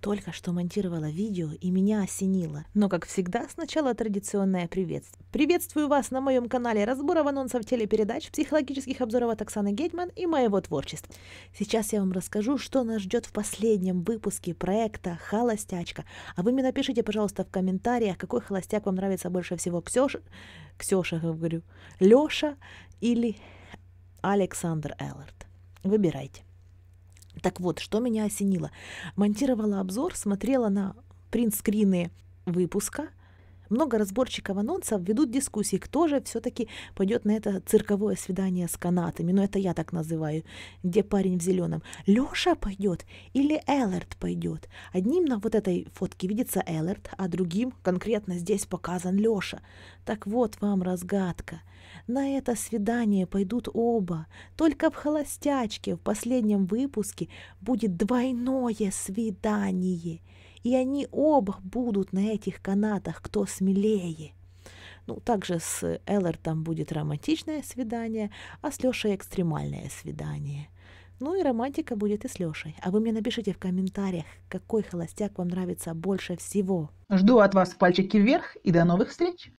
Только что монтировала видео и меня осенило. Но, как всегда, сначала традиционное приветствие. Приветствую вас на моем канале разборов анонсов телепередач, психологических обзоров от Оксаны Гетьман и моего творчества. Сейчас я вам расскажу, что нас ждет в последнем выпуске проекта «Холостячка». А вы мне напишите, пожалуйста, в комментариях, какой холостяк вам нравится больше всего. Ксюша, Ксюша, говорю, Лёша или Александр Эллард. Выбирайте. Так вот, что меня осенило? Монтировала обзор, смотрела на принтскрины выпуска, много разборщиков анонсов ведут дискуссии, кто же все-таки пойдет на это цирковое свидание с канатами, ну это я так называю, где парень в зеленом. Леша пойдет или Эллард пойдет? Одним на вот этой фотке видится Эллард, а другим конкретно здесь показан Леша. Так вот вам разгадка. На это свидание пойдут оба. Только в холостячке в последнем выпуске будет двойное свидание и они оба будут на этих канатах, кто смелее. Ну, также с там будет романтичное свидание, а с Лешей экстремальное свидание. Ну и романтика будет и с Лешей. А вы мне напишите в комментариях, какой холостяк вам нравится больше всего. Жду от вас пальчики вверх и до новых встреч!